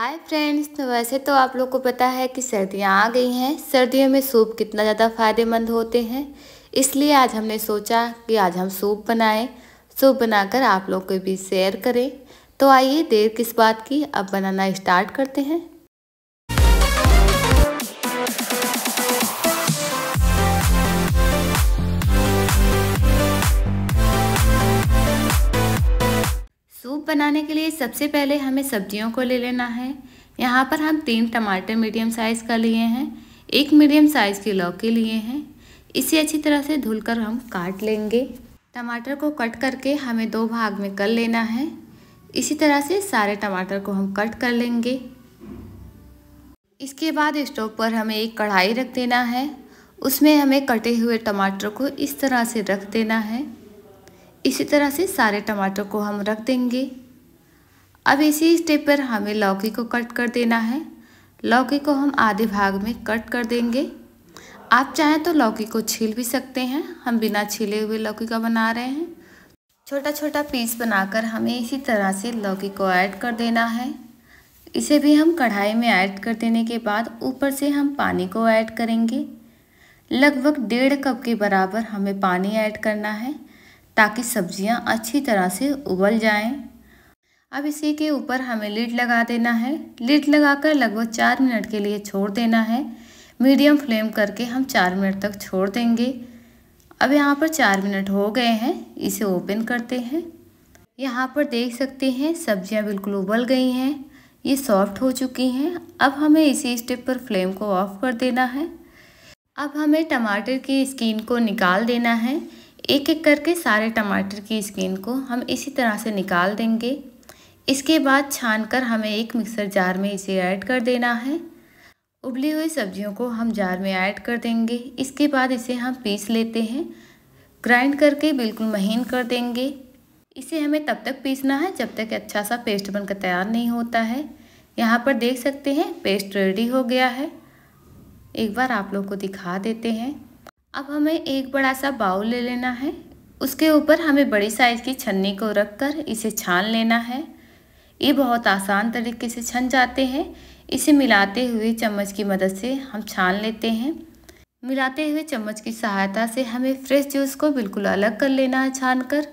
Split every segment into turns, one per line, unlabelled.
hi friends तो वैसे तो आप लोग को पता है कि सर्दियाँ आ गई हैं सर्दियों में सूप कितना ज़्यादा फ़ायदेमंद होते हैं इसलिए आज हमने सोचा कि आज हम सूप बनाएं सूप बनाकर आप लोग के बीच शेयर करें तो आइए देर किस बात की अब बनाना स्टार्ट करते हैं बनाने के लिए सबसे पहले हमें सब्जियों को ले लेना है यहाँ पर हम तीन टमाटर मीडियम साइज़ का लिए हैं एक मीडियम साइज़ की लौकी लिए हैं इसे अच्छी तरह से धुलकर हम काट लेंगे टमाटर को कट करके हमें दो भाग में कर लेना है इसी तरह से सारे टमाटर को हम कट कर लेंगे इसके बाद स्टोव पर हमें एक कढ़ाई रख देना है उसमें हमें कटे हुए टमाटर को इस तरह से रख देना है इसी तरह से सारे टमाटर को हम रख देंगे अब इसी स्टेप पर हमें लौकी को कट कर देना है लौकी को हम आधे भाग में कट कर देंगे आप चाहें तो लौकी को छील भी सकते हैं हम बिना छीले हुए लौकी का बना रहे हैं छोटा छोटा पीस बनाकर हमें इसी तरह से लौकी को ऐड कर देना है इसे भी हम कढ़ाई में ऐड कर देने के बाद ऊपर से हम पानी को ऐड करेंगे लगभग डेढ़ कप के बराबर हमें पानी ऐड करना है ताकि सब्जियां अच्छी तरह से उबल जाएं अब इसी के ऊपर हमें लिड लगा देना है लिड लगाकर लगभग चार मिनट के लिए छोड़ देना है मीडियम फ्लेम करके हम चार मिनट तक छोड़ देंगे अब यहाँ पर चार मिनट हो गए हैं इसे ओपन करते हैं यहाँ पर देख सकते हैं सब्जियाँ बिल्कुल उबल गई हैं ये सॉफ्ट हो चुकी हैं अब हमें इसी स्टेप पर फ्लेम को ऑफ कर देना है अब हमें टमाटर की स्किन को निकाल देना है एक एक करके सारे टमाटर की स्किन को हम इसी तरह से निकाल देंगे इसके बाद छानकर हमें एक मिक्सर जार में इसे ऐड कर देना है उबली हुई सब्जियों को हम जार में ऐड कर देंगे इसके बाद इसे हम पीस लेते हैं ग्राइंड करके बिल्कुल महीन कर देंगे इसे हमें तब तक पीसना है जब तक अच्छा सा पेस्ट बनकर तैयार नहीं होता है यहाँ पर देख सकते हैं पेस्ट रेडी हो गया है एक बार आप लोग को दिखा देते हैं अब हमें एक बड़ा सा बाउल ले लेना है उसके ऊपर हमें बड़ी साइज़ की छन्नी को रख कर इसे छान लेना है ये बहुत आसान तरीके से छन जाते हैं इसे मिलाते हुए चम्मच की मदद से हम छान लेते हैं मिलाते हुए चम्मच की सहायता से हमें फ्रेश जूस को बिल्कुल अलग कर लेना है छान कर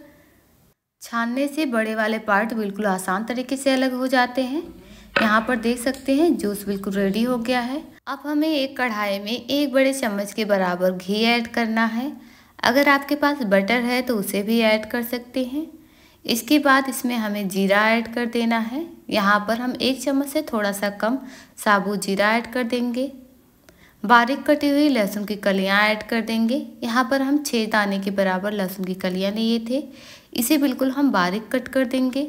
छानने से बड़े वाले पार्ट बिल्कुल आसान तरीके से अलग हो जाते हैं यहाँ पर देख सकते हैं जूस बिल्कुल रेडी हो गया है अब हमें एक कढ़ाई में एक बड़े चम्मच के बराबर घी ऐड करना है अगर आपके पास बटर है तो उसे भी ऐड कर सकते हैं इसके बाद इसमें हमें जीरा ऐड कर देना है यहाँ पर हम एक चम्मच से थोड़ा सा कम साबुत जीरा ऐड कर देंगे बारीक कटी हुई लहसुन की कलियाँ ऐड कर देंगे यहाँ पर हम छः दाने के बराबर लहसुन की कलियाँ लिए थे इसे बिल्कुल हम बारीक कट कर देंगे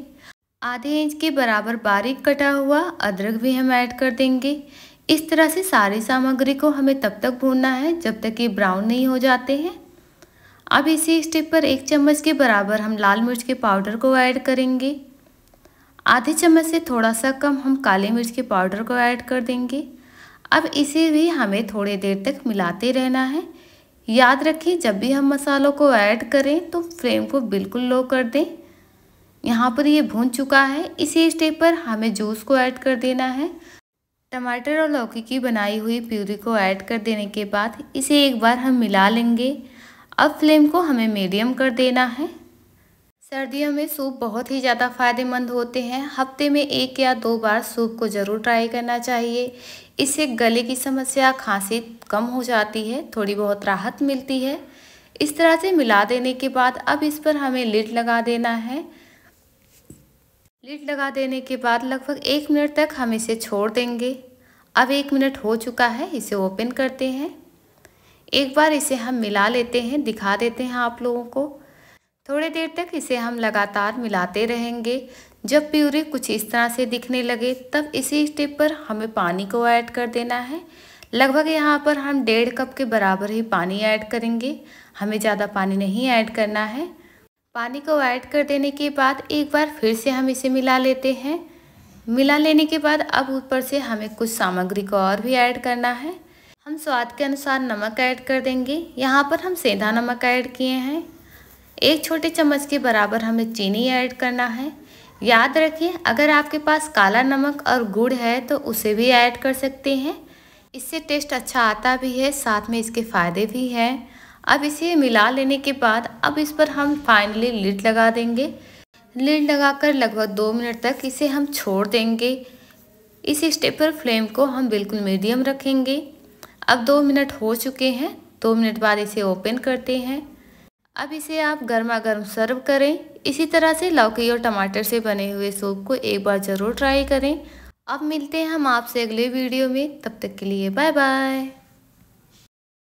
आधे इंच के बराबर बारीक कटा हुआ अदरक भी हम ऐड कर देंगे इस तरह से सारी सामग्री को हमें तब तक भूनना है जब तक ये ब्राउन नहीं हो जाते हैं अब इसी स्टेप पर एक चम्मच के बराबर हम लाल मिर्च के पाउडर को ऐड करेंगे आधे चम्मच से थोड़ा सा कम हम काले मिर्च के पाउडर को ऐड कर देंगे अब इसे भी हमें थोड़ी देर तक मिलाते रहना है याद रखें जब भी हम मसालों को ऐड करें तो फ्लेम को बिल्कुल लो कर दें यहाँ पर ये भून चुका है इसी स्टेप पर हमें जूस को ऐड कर देना है टमाटर और लौकी की बनाई हुई प्यूरी को ऐड कर देने के बाद इसे एक बार हम मिला लेंगे अब फ्लेम को हमें मीडियम कर देना है सर्दियों में सूप बहुत ही ज़्यादा फ़ायदेमंद होते हैं हफ्ते में एक या दो बार सूप को ज़रूर ट्राई करना चाहिए इससे गले की समस्या खांसी कम हो जाती है थोड़ी बहुत राहत मिलती है इस तरह से मिला देने के बाद अब इस पर हमें लिड लगा देना है लिड लगा देने के बाद लगभग एक मिनट तक हम इसे छोड़ देंगे अब एक मिनट हो चुका है इसे ओपन करते हैं एक बार इसे हम मिला लेते हैं दिखा देते हैं आप लोगों को थोड़ी देर तक इसे हम लगातार मिलाते रहेंगे जब प्यूरी कुछ इस तरह से दिखने लगे तब इसी स्टेप पर हमें पानी को ऐड कर देना है लगभग यहाँ पर हम डेढ़ कप के बराबर ही पानी ऐड करेंगे हमें ज़्यादा पानी नहीं ऐड करना है पानी को ऐड कर देने के बाद एक बार फिर से हम इसे मिला लेते हैं मिला लेने के बाद अब ऊपर से हमें कुछ सामग्री को और भी ऐड करना है हम स्वाद के अनुसार नमक ऐड कर देंगे यहाँ पर हम सेंधा नमक ऐड किए हैं एक छोटे चम्मच के बराबर हमें चीनी ऐड करना है याद रखिए अगर आपके पास काला नमक और गुड़ है तो उसे भी ऐड कर सकते हैं इससे टेस्ट अच्छा आता भी है साथ में इसके फ़ायदे भी हैं अब इसे मिला लेने के बाद अब इस पर हम फाइनली लिड लगा देंगे लिड लगाकर लगभग दो मिनट तक इसे हम छोड़ देंगे इस स्टेप पर फ्लेम को हम बिल्कुल मीडियम रखेंगे अब दो मिनट हो चुके हैं दो मिनट बाद इसे ओपन करते हैं अब इसे आप गर्मा गर्म सर्व करें इसी तरह से लौकी और टमाटर से बने हुए सूप को एक बार ज़रूर ट्राई करें अब मिलते हैं हम आपसे अगले वीडियो में तब तक के लिए बाय बाय